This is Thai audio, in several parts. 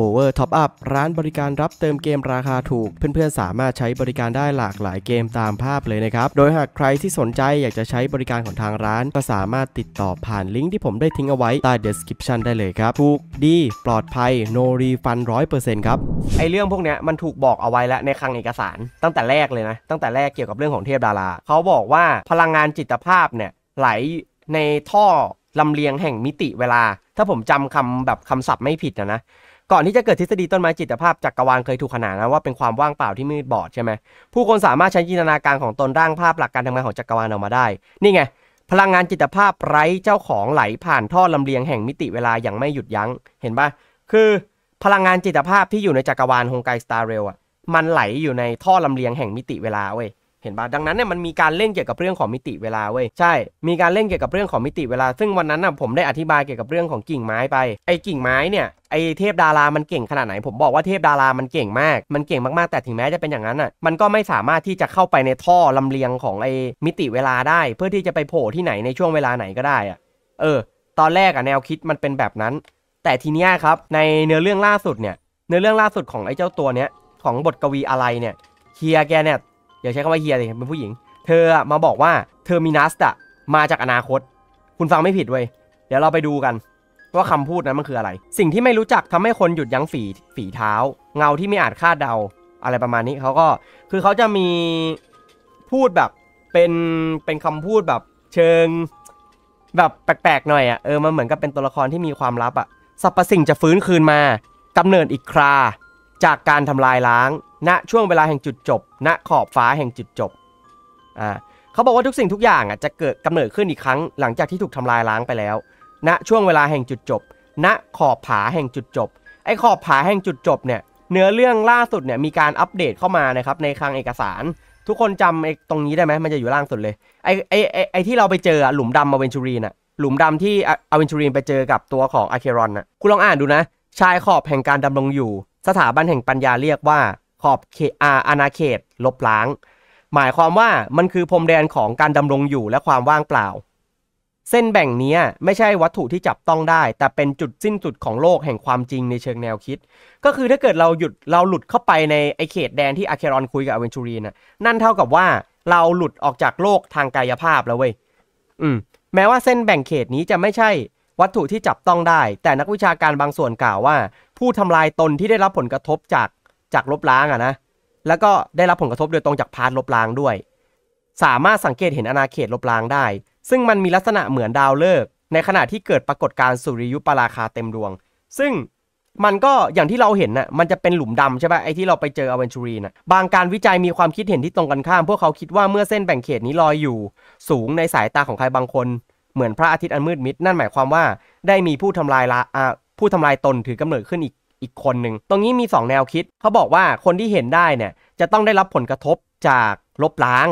Over Top Up ร้านบริการรับเติมเกมราคาถูกเพื่อนๆ สามารถใช้บริการได้หลากหลายเกมตามภาพเลยนะครับ โดยหากใครที่สนใจอยากจะใช้บริการของทางร้านก็สามารถติดต่อผ่านลิงก์ที่ผมได้ทิ้งเอาไว้ ใต้ description ได้เลยครับถูกดีปลอดภัย no refund นต์ครับไอเรื่องพวกนี้มันถูกบอกเอาไว้แล้วในคลังเอกสาร ตั้งแต่แรกเลยนะตั้งแต่แรกเกี่ยวกับเรื่องของเทพดาราเขาบอกว่าพลังงานจิตภาพเนี่ยไหลในท่อลำเลียงแห่งมิติเวลา ถ้าผมจำคำแบบคำศัพท์ไม่ผิดนะนะก่อนที่จะเกิดทฤษฎีต้นไม้จิตภาพจักกรวาลเคยถูกขนานนะว่าเป็นความว่างเปล่าที่มืดบอดใช่ไหมผู้คนสามารถใช้จินตนาการของตนร่างภาพหลักการทำงานของจักกรวาลออกมาได้ นี่ไงพลังงานจิตภาพไร้เจ้าของไหลผ่านท่อลำเลียงแห่งมิติเวลาอย่างไม่หยุดยั้งเห็นปะคือ พลังงานจิตภาพที่อยู่ในจักรวาลโฮงไกสตาร์เรลอ่ะมันไหลอยู่ในท่อลำเลียงแห่งมิติเวลาเว้ยเห็นปะดังนั้นเนี่ยมันมีการเล่นเกี่ยวกับเรื่องของมิติเวลาเว้ยใช่มีการเล่นเกี่ยวกับเรื่องของมิติเวลา ซึ่งวันนั้นน่ะผมได้อธิบายเกี่ยวกับเรื่องของกิ่งไม้ไปไอ้กิ่งไม้เนี่ยไอเทพดารา มันเก่งขนาดไหนผมบอกว่าเทพดารามันเก่งมาก มันเก่งมากๆ แต่ถึงแม้จะเป็นอย่างนั้นอ่ะมันก็ไม่สามารถที่จะเข้าไปในท่อลำเลียงของไอมิติเวลาได้เพื่อที่จะไปโผล่ที่ไหนในช่วงเวลาไหนก็ได้อ่ะ เออตอนแรกอ่ะแนวคิดมันเป็นแบบนั้น แต่ทีเนี้ยครับ ในเนื้อเรื่องล่าสุด เนี่ยเนื้อเรื่องล่าสุดของไอเจ้าตัวเนี้ยของบทกวีอะไรเนี่ยเคียแกเนี่ยอย่าใช้คำว่าเฮียเลยเป็นผู้หญิง เธอมาบอกว่า เธอมีนัสอะมาจากอนาคต คุณฟังไม่ผิดเว้ยเดี๋ยวเราไปดูกัน ว่าคำพูดนั้นมันคืออะไร สิ่งที่ไม่รู้จักทำให้คนหยุดยั้งฝีฝีเท้า เงาที่ไม่อาจคาดเดาอะไรประมาณนี้เขาก็คือเขาจะมีพูดแบบเป็น เป็นคำพูดแบบ เชิงแบบแปลกๆหน่อยอะ่ะเออมันเหมือนกับเป็นตัวละครที่มีความลับอะ่ะสรรพสิ่งจะฟื้นคืนมากำเนิดอีกคราจากการทำลายล้างณช่วงเวลาแห่งจุดจบ ณขอบฟ้าแห่งจุดจบ อ่า เขาบอกว่าทุกสิ่งทุกอย่างอ่ะจะเกิดกำเนิดขึ้นอีกครั้ง หลังจากที่ถูกทำลายล้างไปแล้ว ณช่วงเวลาแห่งจุดจบ ณขอบผาแห่งจุดจบ ไอ้ขอบผาแห่งจุดจบเนี่ย เนื้อเรื่องล่าสุดเนี่ยมีการอัปเดตเข้ามานะครับในคลังเอกสาร ทุกคนจำไอ้ตรงนี้ได้ไหมมันจะอยู่ล่างสุดเลย ไอ้ไอ้ไอ้ที่เราไปเจอหลุมดำมาเวนชูรีน่ะหลุมดำที่อาเวนชูรีนไปเจอกับตัวของอาเครอนนะคุณลองอ่านดูนะ ชายขอบแห่งการดำรงอยู่ สถาบันแห่งปัญญาเรียกว่าขอบเขตอาณาเขต ลบล้าง หมายความว่ามันคือพรมแดนของการดำรงอยู่และความว่างเปล่า เส้นแบ่งนี้ไม่ใช่วัตถุที่จับต้องได้ แต่เป็นจุดสิ้นสุดของโลกแห่งความจริงในเชิงแนวคิด ก็คือถ้าเกิดเราหยุดเราหลุดเข้าไปใน ไอเขต แดนที่อาเครอนคุยกับอเวนชูรีนะนั่นเท่ากับว่าเราหลุดออกจากโลกทางกายภาพแล้วเว้ยอืมแม้ว่าเส้นแบ่งเขตนี้จะไม่ใช่ วัตถุที่จับต้องได้ แต่นักวิชาการบางส่วนกล่าวว่า ผู้ทำลายตนที่ได้รับผลกระทบจากจากลบล้างอะนะ แล้วก็ได้รับผลกระทบโดยตรงจากพาร์ทลบล้างด้วย สามารถสังเกตเห็นอนาเขตลบล้างได้ ซึ่งมันมีลักษณะเหมือนดาวฤกษ์ในขณะที่เกิดปรากฏการณ์สุริยุปราคาเต็มดวง ซึ่งมันก็อย่างที่เราเห็นนะ่ะ มันจะเป็นหลุมดำใช่ปะไอที่เราไปเจออเวนชูรีนะ่ะ บางการวิจัยมีความคิดเห็นที่ตรงกันข้าม พวกเขาคิดว่าเมื่อเส้นแบ่งเขตนี้ลอยอยู่ สูงในสายตาของใครบางคน เหมือนพระอาทิตย์อันมืดมิดนั่นหมายความว่าได้มีผู้ทำลายละผู้ทำลายตนถือกำเนิดขึ้นอีกอีกคนหนึ่ง ตรงนี้มี 2 แนวคิดเขาบอกว่าคนที่เห็นได้เนี่ยจะต้องได้รับผลกระทบจากลบล้าง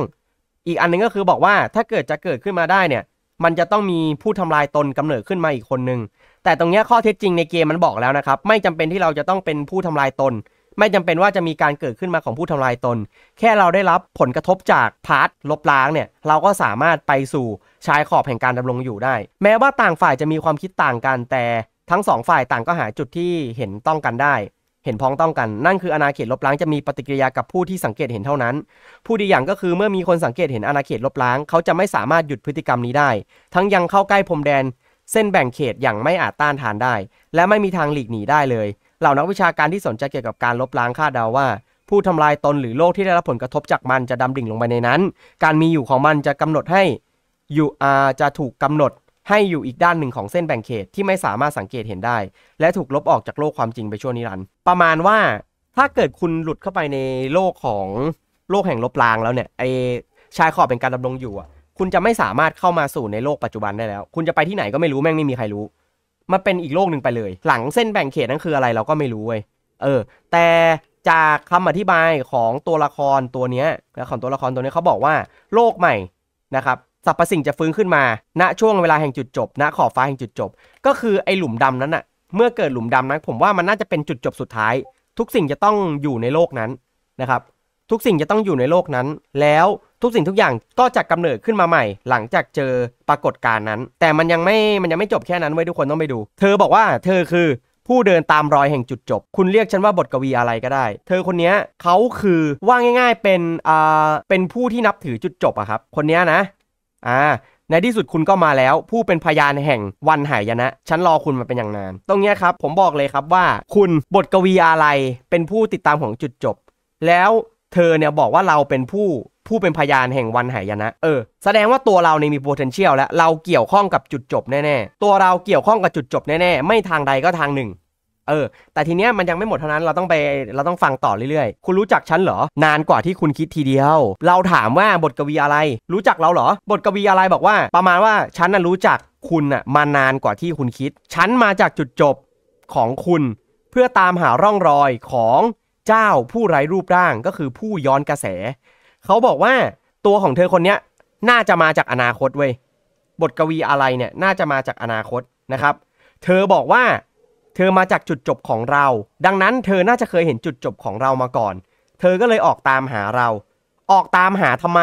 อีกอันนึงก็คือบอกว่าถ้าเกิดจะเกิดขึ้นมาได้เนี่ยมันจะต้องมีผู้ทำลายตนกำเนิดขึ้นมาอีกคนหนึ่ง แต่ตรงนี้ข้อเท็จจริงในเกมมันบอกแล้วนะครับไม่จำเป็นที่เราจะต้องเป็นผู้ทำลายตน ไม่จำเป็นว่าจะมีการเกิดขึ้นมาของผู้ทำลายตน แค่เราได้รับผลกระทบจากพาร์ทลบล้างเนี่ยเราก็สามารถไปสู่ชายขอบแห่งการดำรงอยู่ได้ แม้ว่าต่างฝ่ายจะมีความคิดต่างกันแต่ทั้งสองฝ่ายต่างก็หาจุดที่เห็นต้องกันได้ เห็นพ้องต้องกัน นั่นคืออาณาเขตลบล้างจะมีปฏิกิริยากับผู้ที่สังเกตเห็นเท่านั้น ผู้ดีอย่างก็คือเมื่อมีคนสังเกตเห็นอาณาเขตลบล้าง เขาจะไม่สามารถหยุดพฤติกรรมนี้ได้ ทั้งยังเข้าใกล้พรมแดน เส้นแบ่งเขตอย่างไม่อาจต้านทานได้ และไม่มีทางหลีกหนีได้เลย เหล่านักวิชาการที่สนใจเกี่ยวกับการลบล้างคาดเดาว่า ผู้ทำลายตนหรือโลกที่ได้รับผลกระทบจากมันจะดำดิ่งลงไปในนั้น การมีอยู่ของมันจะกำหนดให้อยู่อาจะถูกกำหนดให้อยู่อีกด้านหนึ่งของเส้นแบ่งเขตที่ไม่สามารถสังเกตเห็นได้ และถูกลบออกจากโลกความจริงไปชั่วนิรันดร์ประมาณว่าถ้าเกิดคุณหลุดเข้าไปในโลกของโลกแห่งลบลางแล้วเนี่ยไอชายขอบเป็นการดำรงอยู่อ่ะ คุณจะไม่สามารถเข้ามาสู่ในโลกปัจจุบันได้แล้ว คุณจะไปที่ไหนก็ไม่รู้แม่งไม่มีใครรู้มันเป็นอีกโลกหนึ่งไปเลย หลังเส้นแบ่งเขตนั่นคืออะไรเราก็ไม่รู้เว้ยเออ แต่จากคำอธิบายของตัวละครตัวเนี้ยของตัวละครตัวนี้เขาบอกว่าโลกใหม่นะครับสรรพสิ่งจะฟื้นขึ้นมา ณ ช่วงเวลาแห่งจุดจบ ณ ขอบฟ้าแห่งจุดจบ ก็คือไอหลุมดำนั้นอะเมื่อเกิดหลุมดำนั้น ผมว่ามันน่าจะเป็นจุดจบสุดท้าย ทุกสิ่งจะต้องอยู่ในโลกนั้นนะครับ ทุกสิ่งจะต้องอยู่ในโลกนั้น แล้วทุกสิ่งทุกอย่างก็จะกำเนิดขึ้นมาใหม่ หลังจากเจอปรากฏการณ์นั้น แต่มันยังไม่มันยังไม่จบแค่นั้นไว้ทุกคนต้องไปดู เธอบอกว่าเธอคือ ผู้เดินตามรอยแห่งจุดจบ คุณเรียกฉันว่าบทกวีอะไรก็ได้ เธอคนนี้เขาคือว่าง่าย ๆเป็นอ่าเป็นผู้ที่นับถือจุดจบอะครับ คนนี้นะอ่า ในที่สุดคุณก็มาแล้ว ผู้เป็นพยานแห่งวันหายนะ ฉันรอคุณมาเป็นอย่างนาน ตรงนี้ครับผมบอกเลยครับว่า คุณบทกวีอะไรเป็นผู้ติดตามของจุดจบ แล้วเธอเนี่ยบอกว่าเราเป็นผู้ ผู้เป็นพยานแห่งวันหายนะ เออแสดงว่าตัวเราเนี่ยมี potential แล้วเราเกี่ยวข้องกับจุดจบแน่ ๆ ตัวเราเกี่ยวข้องกับจุดจบแน่ๆไม่ทางใดก็ทางหนึ่งเออ แต่ทีเนี้ยมันยังไม่หมดเท่านั้น เราต้องไป เราต้องฟังต่อเรื่อย ๆ คุณรู้จักฉันเหรอ นานกว่าที่คุณคิดทีเดียว เราถามว่าบทกวีอะไร รู้จักเราเหรอ บทกวีอะไรบอกว่า ประมาณว่า ฉันน่ะรู้จักคุณน่ะมานานกว่าที่คุณคิด ฉันมาจากจุดจบของคุณ เพื่อตามหาร่องรอยของเจ้าผู้ไร้รูปร่างก็คือผู้ย้อนกระแส เขาบอกว่าตัวของเธอคนเนี้ยน่าจะมาจากอนาคตเว้ย บทกวีอะไรเนี่ยน่าจะมาจากอนาคตนะครับ เธอบอกว่าเธอมาจากจุดจบของเรา ดังนั้นเธอน่าจะเคยเห็นจุดจบของเรามาก่อน เธอก็เลยออกตามหาเรา ออกตามหาทำไม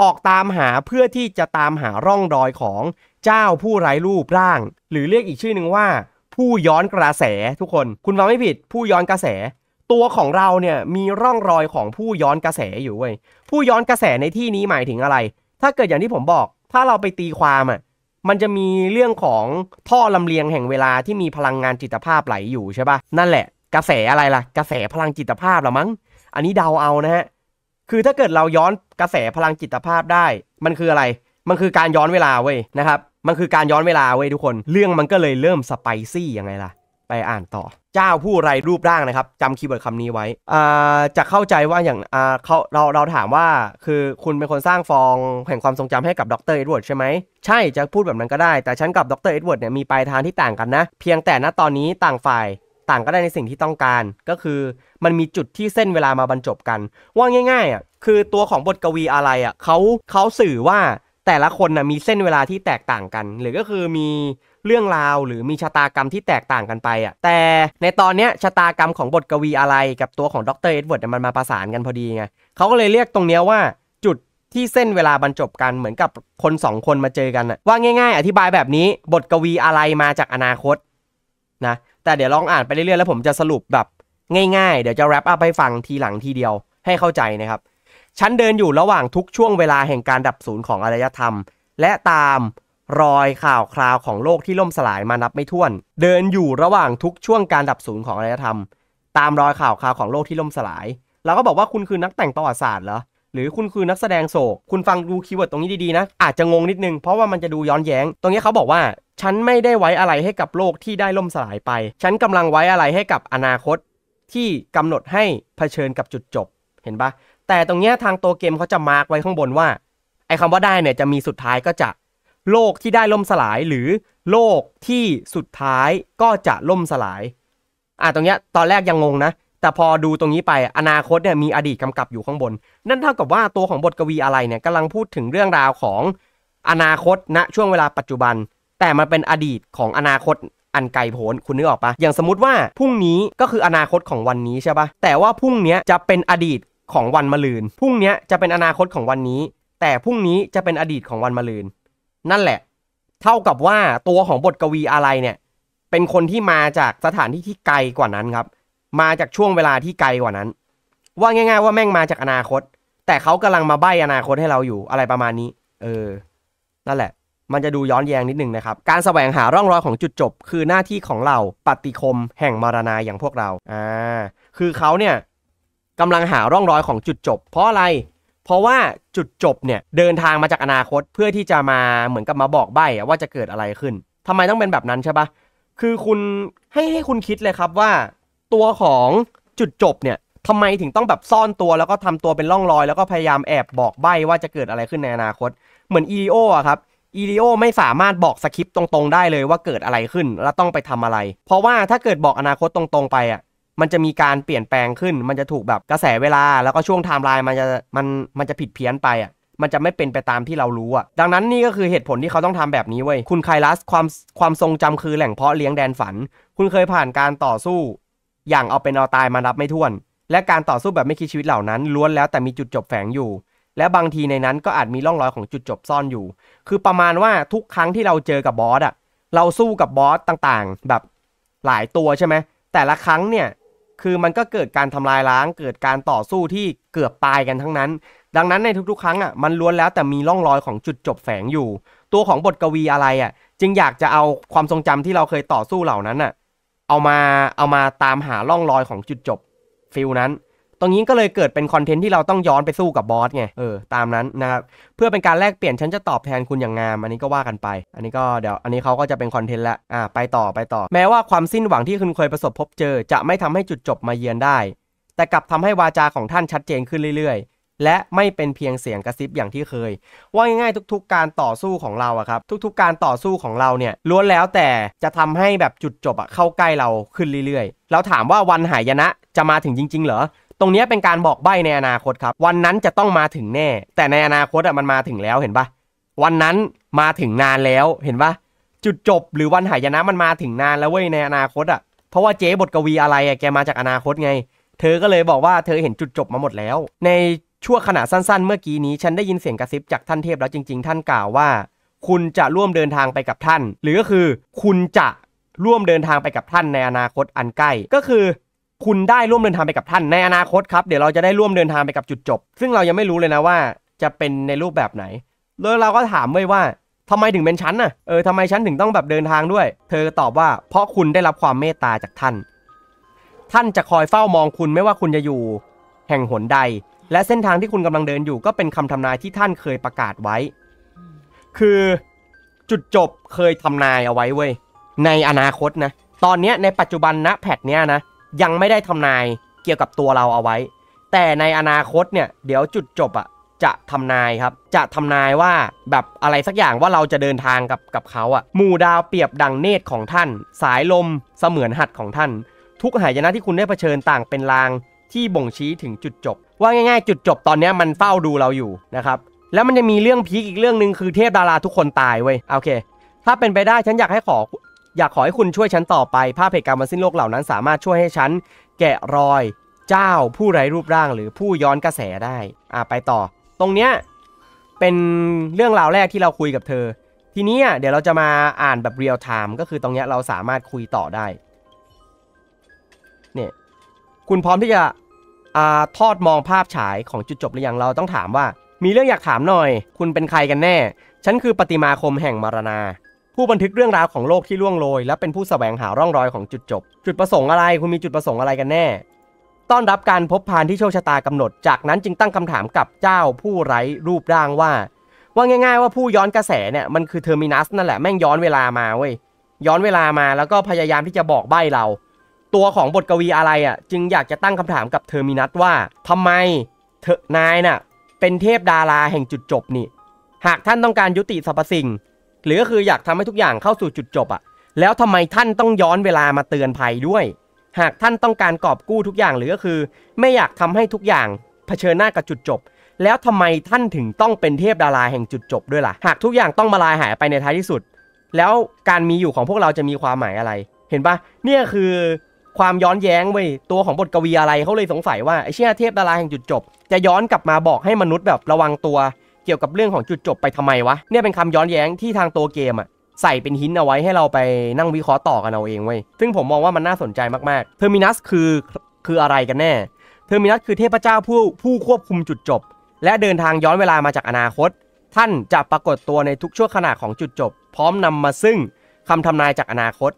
ออกตามหาเพื่อที่จะตามหาร่องรอยของเจ้าผู้ไร้รูปร่าง หรือเรียกอีกชื่อหนึ่งว่า ผู้ย้อนกระแสทุกคน คุณฟังไม่ผิดผู้ย้อนกระแส ตัวของเราเนี่ยมีร่องรอยของผู้ย้อนกระแสอยู่เว้ยผู้ย้อนกระแสในที่นี้หมายถึงอะไร ถ้าเกิดอย่างที่ผมบอก ถ้าเราไปตีความอ่ะมันจะมีเรื่องของท่อลำเลียงแห่งเวลาที่มีพลังงานจิตภาพไหลอยู่ใช่ปะนั่นแหละ กระแสอะไรล่ะกระแสพลังจิตภาพหรอมั้งอันนี้เดาเอานะฮะคือถ้าเกิดเราย้อนกระแสพลังจิตภาพได้ มันคืออะไร มันคือการย้อนเวลาเว้ยนะครับมันคือการย้อนเวลาเว้ยทุกคน เรื่องมันก็เลยเริ่มสไปซี่ยังไงล่ะ ไปอ่านต่อเจ้าผู้ไรรูปร่างนะครับจำคีย์เวิร์ดคำนี้ไว้อ่าจะเข้าใจว่าอย่างอ่าเขาเราเราถามว่าคือ คุณเป็นคนสร้างฟองแห่งความทรงจำให้กับดรเอ็ดเวิร์ดใช่ไหม ใช่จะพูดแบบนั้นก็ได้แต่ฉันกับดรเอ็ดเวิร์ดเนี่ยมีปลายทางที่ต่างกันนะ เพียงแต่ณตอนนี้ต่างฝ่ายต่างก็ได้ในสิ่งที่ต้องการ ก็คือมันมีจุดที่เส้นเวลามาบรรจบกัน ว่าง่ายๆอ่ะคือตัวของบทกวีอะไรอ่ะเขาเขาสื่อว่าแต่ละคนนะมีเส้นเวลาที่แตกต่างกัน หรือก็คือมีเรื่องราวหรือมีชะตากรรมที่แตกต่างกันไปอ่ะแต่ในตอนเนี้ยชะตากรรมของบทกวีอะไรกับตัวของดรเอ็ดเวิร์ดมันมาประสานกันพอดีไงเขาก็เลยเรียกตรงเนี้ยว่าจุดที่เส้นเวลาบรรจบกันเหมือนกับคนสองคนมาเจอกันอ่ะว่าง่ายๆอธิบายแบบนี้บทกวีอะไรมาจากอนาคตนะแต่เดี๋ยวลองอ่านไปเรื่อยๆ แล้วผมจะสรุปแบบง่ายๆ เดี๋ยวจะแรปอัพให้ฟังทีหลังทีเดียวให้เข้าใจนะครับฉันเดินอยู่ระหว่างทุกช่วงเวลาแห่งการดับศูนย์ของอารยธรรม และตามรอยข่าวคราวของโลกที่ล่มสลายมานับไม่ถ้วน เดินอยู่ระหว่างทุกช่วงการดับสูญของอารยธรรม ตามรอยข่าวคราวของโลกที่ล่มสลายเราก็บอกว่าคุณคือนักแต่งประวัติศาสตร์เหรอหรือคุณคือนักแสดงโศกคุณฟังดูคีย์เวิร์ดตรงนี้ดีๆนะ อาจจะงงนิดนึงเพราะว่ามันจะดูย้อนแย้ง ตรงนี้เขาบอกว่า ฉันไม่ได้ไว้อะไรให้กับโลกที่ได้ล่มสลายไป ฉันกำลังไว้อะไรให้กับอนาคต ที่กำหนดให้เผชิญกับจุดจบ เห็นปะแต่ตรงนี้ทางโตเกมเขาจะมาร์กไว้ข้างบนว่า ไอ้คาว่าได้เนี่ยจะมีสุดท้ายก็จะโลกที่ได้ล่มสลายหรือโลกที่สุดท้ายก็จะล่มสลาย อ่าตรงเนี้ย ตอนแรกยังงงนะ แต่พอดูตรงนี้ไป อนาคตเนี่ยมีอดีตกำกับอยู่ข้างบน นั่นเท่ากับว่าตัวของบทกวีอะไรเนี่ยกำลังพูดถึงเรื่องราวของอนาคตณนะช่วงเวลาปัจจุบัน แต่มันเป็นอดีตของอนาคตอันไกลโพ้นคุณนึกออกปะอย่างสมมติว่าพรุ่งนี้ก็คืออนาคตของวันนี้ใช่ปะแต่ว่าพรุ่งนี้จะเป็นอดีตของวันมะรืน พรุ่งนี้จะเป็นอนาคตของวันนี้ แต่พรุ่งนี้จะเป็นอดีตของวันมะรืนนั่นแหละเท่ากับว่าตัวของบทกวีอะไรเนี่ยเป็นคนที่มาจากสถานที่ที่ไกลกว่านั้นครับ มาจากช่วงเวลาที่ไกลกว่านั้น ว่าง่ายๆว่าแม่งมาจากอนาคต แต่เขากำลังมาใบ้อนาคตให้เราอยู่อะไรประมาณนี้ เออ นั่นแหละ มันจะดูย้อนแยงนิดนึงนะครับ การแสวงหาร่องรอยของจุดจบ คือหน้าที่ของเราปฏิคมแห่งมารณาอย่างพวกเราอ่าคือเขาเนี่ยกำลังหาร่องรอยของจุดจบ เพราะอะไรเพราะว่าจุดจบเนี่ยเดินทางมาจากอนาคตเพื่อที่จะมาเหมือนกับมาบอกใบ้ว่าจะเกิดอะไรขึ้น ทำไมต้องเป็นแบบนั้นใช่ปะคือคุณให้ให้คุณคิดเลยครับว่า ตัวของจุดจบเนี่ยทำไมถึงต้องแบบซ่อนตัว แล้วก็ทำตัวเป็นร่องรอย แล้วก็พยายามแอบบอกใบ้ว่าจะเกิดอะไรขึ้นในอนาคต เหมือนอีิโออะครับอีิโอไม่สามารถบอกสคริปต์ตรงๆได้เลยว่าเกิดอะไรขึ้นและต้องไปทำอะไร เพราะว่าถ้าเกิดบอกอนาคตตรงๆไปอะมันจะมีการเปลี่ยนแปลงขึ้น มันจะถูกแบบกระแสเวลา แล้วก็ช่วงไทม์ไลน์มันจะ มัน มันจะผิดเพี้ยนไปอ่ะ มันจะไม่เป็นไปตามที่เรารู้อ่ะ ดังนั้นนี่ก็คือเหตุผลที่เขาต้องทำแบบนี้เว้ย คุณไคลัส ความ ความทรงจำคือแหล่งเพาะเลี้ยงแดนฝัน คุณเคยผ่านการต่อสู้ อย่างเอาเป็นเอาตายมารับไม่ท้วน และการต่อสู้แบบไม่คิดชีวิตเหล่านั้นล้วนแล้วแต่มีจุดจบแฝงอยู่ และบางทีในนั้นก็อาจมีร่องรอยของจุดจบซ่อนอยู่ คือประมาณว่าทุกครั้งที่เราเจอกับบอสอ่ะ เราสู้กับบอสต่างๆ แบบหลายตัวใช่ไหมแต่ละครั้งเนี่ยคือมันก็เกิดการทำลายล้างเกิดการต่อสู้ที่เกือบตายกันทั้งนั้น ดังนั้นในทุกๆ ครั้งอ่ะมันล้วนแล้วแต่มีร่องรอยของจุดจบแฝงอยู่ ตัวของบทกวีอะไรอ่ะ จึงอยากจะเอาความทรงจำที่เราเคยต่อสู้เหล่านั้นอ่ะเอามาเอามาตามหาร่องรอยของจุดจบฟิลนั้นตรงนี้ก็เลยเกิดเป็นคอนเทนต์ที่เราต้องย้อนไปสู้กับบอสไง เออ ตามนั้นนะครับ เพื่อเป็นการแลกเปลี่ยนฉันจะตอบแทนคุณอย่างงาม อันนี้ก็ว่ากันไป อันนี้ก็เดี๋ยวอันนี้เขาก็จะเป็นคอนเทนต์ละอ่าไปต่อไปต่อ แม้ว่าความสิ้นหวังที่คุณเคยประสบพบเจอจะไม่ทำให้จุดจบมาเยือนได้ แต่กลับทำให้วาจาของท่านชัดเจนขึ้นเรื่อยๆ และไม่เป็นเพียงเสียงกระซิบอย่างที่เคย ว่าง่ายๆทุกๆ การต่อสู้ของเราอะครับ ทุกๆการต่อสู้ของเราเนี่ยล้วนแล้วแต่จะทำให้แบบจุดจบอะเข้าใกล้เราขึ้นเรื่อยๆเรวถามว่าวันหายนะจะมาถึงจริง ๆ เหรอตรงนี้เป็นการบอกใบ้ในอนาคตครับ วันนั้นจะต้องมาถึงแน่ แต่ในอนาคตอ่ะมันมาถึงแล้วเห็นปะวันนั้นมาถึงนานแล้วเห็นปะจุดจบหรือวันหายนะมันมาถึงนานแล้วเว้ยในอนาคตอ่ะ เพราะว่าเจ๊บทกวีอะไรอ่ะแกมาจากอนาคตไง เธอก็เลยบอกว่าเธอเห็นจุดจบมาหมดแล้ว ในช่วงขณะสั้นๆ เมื่อกี้นี้ฉันได้ยินเสียงกระซิบจากท่านเทพแล้วจริงๆ ท่านกล่าวว่า คุณจะร่วมเดินทางไปกับท่าน หรือก็คือคุณจะร่วมเดินทางไปกับท่าน ในอนาคตอันใกล้ก็คือคุณได้ร่วมเดินทางไปกับท่านในอนาคต ครับเดี๋ยวเราจะได้ร่วมเดินทางไปกับจุดจบ ซึ่งเรายังไม่รู้เลยนะว่า จะเป็นในรูปแบบไหนแล้วเราก็ถามไว้ว่าทำไมถึงเป็นฉันน่ะเออทำไมฉันถึงต้องแบบเดินทางด้วย เธอตอบว่า เพราะคุณได้รับความเมตตาจากท่าน ท่านจะคอยเฝ้ามองคุณไม่ว่าคุณจะอยู่ แห่งหนใดและเส้นทางที่คุณกำลังเดินอยู่ก็เป็นคำทำนายที่ท่านเคยประกาศไว้ คือจุดจบเคยทำนายเอาไว้เว้ยในอนาคตนะตอนนี้ในปัจจุบันณแพทเนี้ยนะยังไม่ได้ทำนายเกี่ยวกับตัวเราเอาไว้ แต่ในอนาคตเนี่ยเดี๋ยวจุดจบอะจะทำนายครับ จะทำนายว่าแบบอะไรสักอย่างว่าเราจะเดินทางกับกับเขาอะหมู่ดาวเปรียบดังเนตรของท่าน สายลมเสมือนหัดของท่าน ทุกหายนะที่คุณได้เผชิญต่างเป็นลางที่บ่งชี้ถึงจุดจบ ว่าง่ายๆจุดจบตอนนี้มันเฝ้าดูเราอยู่นะครับแล้วมันจะมีเรื่องพีคอีกเรื่องหนึ่งคือเทพดาราทุกคนตายเว้ยโอเค ถ้าเป็นไปได้ฉันอยากให้ขออยากขอให้คุณช่วยฉันต่อไปภาพเหตุการณ์วันสิ้นโลกเหล่านั้น สามารถช่วยให้ฉันแกะรอยเจ้าผู้ไร้รูปร่าง หรือผู้ย้อนกระแสได้อ่าไปต่อ ตรงเนี้ยเป็นเรื่องราวแรกที่เราคุยกับเธอ ทีนี้เดี๋ยวเราจะมาอ่านแบบเรียลไทม์ก็คือตรงเนี้ยเราสามารถคุยต่อได้เนี่ยคุณพร้อมที่จะอ่าทอดมองภาพฉายของจุดจบหรือยังเราต้องถามว่า มีเรื่องอยากถามหน่อย คุณเป็นใครกันแน่ฉันคือปฏิมาคมแห่งมารณาผู้บันทึกเรื่องราวของโลกที่ล่วงโรย และเป็นผู้สแสวงหาร่องรอยของจุดจบ จุดประสงค์อะไรคุณมีจุดประสงค์อะไรกันแน่ต้อนรับการพบพานที่โชคชะตากำหนด จากนั้นจึงตั้งคำถามกับเจ้าผู้ไร้รูปร่างว่า ว่าง่ายๆว่าผู้ย้อนกระแสเนี่ยมันคือเทอร์มินัสนั่นแหละ แม่งย้อนเวลามาเว้ย ย้อนเวลามาแล้วก็พยายามที่จะบอกใบ้เรา ตัวของบทกวีอะไรอ่ะจึงอยากจะตั้งคำถามกับเทอร์มินัสว่าทำไมเธอนายน่ะเป็นเทพดาราแห่งจุดจบนี่ หากท่านต้องการยุติสรรพสิ่งหรือก็คืออยากทำให้ทุกอย่างเข้าสู่จุดจบอะแล้วทำไมท่านต้องย้อนเวลามาเตือนภัยด้วย หากท่านต้องการกอบกู้ทุกอย่าง หรือก็คือ ไม่อยากทำให้ทุกอย่างเผชิญหน้ากับจุดจบ แล้วทำไมท่านถึงต้องเป็นเทพดาราแห่งจุดจบด้วยละ่ะ หากทุกอย่างต้องมาลายหายไปในท้ายที่สุด แล้วการมีอยู่ของพวกเราจะมีความหมายอะไร เห็นปะเนี่ยคือความย้อนแย้งเว้ยตัวของบทกวีอะไรเขาเลยสงสัยว่าไอ้เชี่ยเทพดาราแห่งจุดจบ จะย้อนกลับมาบอกให้มนุษย์แบบระวังตัวเกี่ยวกับเรื่องของจุดจบไปทำไม วะ เนี่ยเป็นคำย้อนแย้งที่ทางตัวเกมอะใส่เป็นหินเอาไว้ให้เราไปนั่งวิเคราะห์ต่อกันเอาเองเว้ยซึ่งผมมองว่ามันน่าสนใจมากๆเทอร์มินัสคือคืออะไรกันแน่เทอร์มินัสคือเทพเจ้าผู้ผู้ควบคุมจุดจบ และเดินทางย้อนเวลามาจากอนาคต ท่านจะปรากฏตัวในทุกช่วงขณะของจุดจบ พร้อมนำมาซึ่งคำทำนายจากอนาคต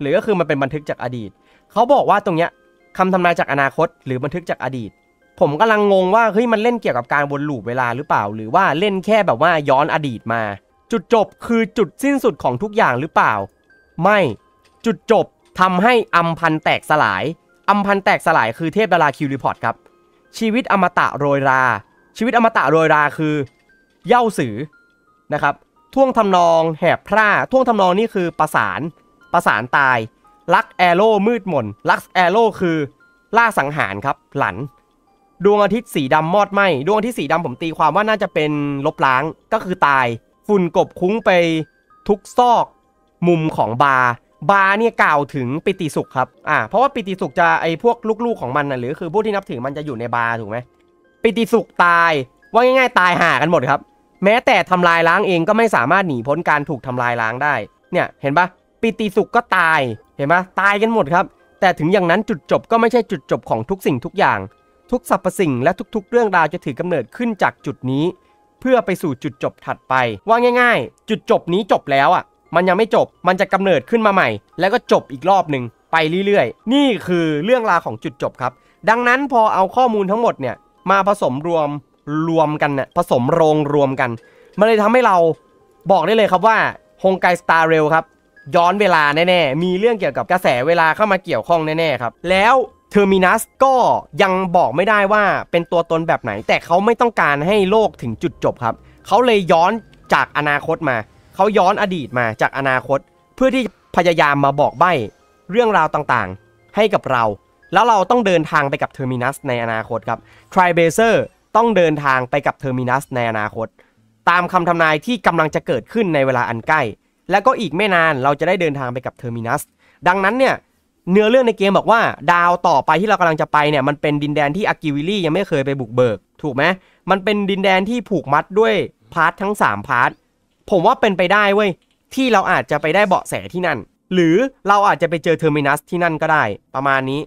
หรือก็คือมันเป็นบันทึกจากอดีตเขาบอกว่าตรงเนี้ยคำทำนายจากอนาคต หรือบันทึกจากอดีตผมกำลังงงว่าเฮ้ยมันเล่นเกี่ยวกับการวนลูปเวลาหรือเปล่า หรือว่าเล่นแค่แบบว่าย้อนอดีตมา จุดจบคือจุดสิ้นสุดของทุกอย่างหรือเปล่า ไม่จุดจบทำให้อัมพันแตกสลายอัมพันแตกสลายคือเทพดาราคิวรีพอร์ตครับชีวิตอมตะโรยรา ชีวิตอมตะโรยราคือเย่าสือนะครับท่วงทำนอง แหบพร่าท่วงทำนองนี่คือประสานประสานตายลักแอโร่มืดมนลักแอโร่คือ ล่าสังหารครับหลันดวงอาทิตย์สีดำมอดไหมดวงอาทิตย์สีดำผมตีความว่าน่าจะเป็น ลบล้างก็คือตาย ฝุ่นกบคุ้งไปทุกซอก มุมของบาร์บาร์เนี่ยกล่าวถึงปิติสุขครับอ่าเพราะว่าปิติสุขจะไอ้พวกลูกๆของมันนะหรือคือผู้ที่นับถือมันจะอยู่ในบาร์ถูกไหมปิติสุขตายว่าง่ายๆตายห่ากันหมดครับ แม้แต่ทำลายล้างเองก็ไม่สามารถหนีพ้นการถูกทำลายล้างได้ เนี่ยเห็นปะปิติสุขก็ตายเห็นปะตายกันหมดครับ แต่ถึงอย่างนั้นจุดจบก็ไม่ใช่จุดจบของทุกสิ่งทุกอย่างทุกสรรพสิ่งและทุกๆเรื่องราวจะถือกำเนิดขึ้นจากจุดนี้ เพื่อไปสู่จุดจบถัดไป ว่าง่ายๆ จุดจบนี้จบแล้วอ่ะ มันยังไม่จบ มันจะกำเนิดขึ้นมาใหม่ แล้วก็จบอีกรอบหนึ่งไปเรื่อยๆ นี่คือเรื่องราวของจุดจบครับดังนั้นพอเอาข้อมูลทั้งหมดเนี่ย มาผสมรวมรวมกันน่ยผสมโรงรวมกัน มันเลยทำให้เราบอกได้เลยครับว่าฮงไกสตาร์เรลครับย้อนเวลาแน่ๆมีเรื่องเกี่ยวกับกระแสเวลาเข้ามาเกี่ยวข้องแน่ๆครับ แล้วเทอร์มินัสก็ยังบอกไม่ได้ว่าเป็นตัวตนแบบไหน แต่เขาไม่ต้องการให้โลกถึงจุดจบครับ เขาเลยย้อนจากอนาคตมา เขาย้อนอดีตมาจากอนาคต เพื่อที่พยายามมาบอกใบ้เรื่องราวต่างๆให้กับเรา แล้วเราต้องเดินทางไปกับเทอร์มินัสในอนาคตครับทริเบเซอร์ต้องเดินทางไปกับเทอร์มินัสในอนาคต ตามคำทำนายที่กำลังจะเกิดขึ้นในเวลาอันใกล้แล้วก็อีกไม่นานเราจะได้เดินทางไปกับเทอร์มินัสดังนั้นเนี่ยเนื้อเรื่องในเกมบอกว่าดาวต่อไปที่เรากำลังจะไปเนี่ย มันเป็นดินแดนที่อากิวิลี่ยังไม่เคยไปบุกเบิกถูกไหม มันเป็นดินแดนที่ผูกมัดด้วยพาร์ททั้ง 3 พาร์ท ผมว่าเป็นไปได้เว้ย ที่เราอาจจะไปได้เบาะแสที่นั่น หรือเราอาจจะไปเจอเทอร์มินัสที่นั่นก็ได้ประมาณนี้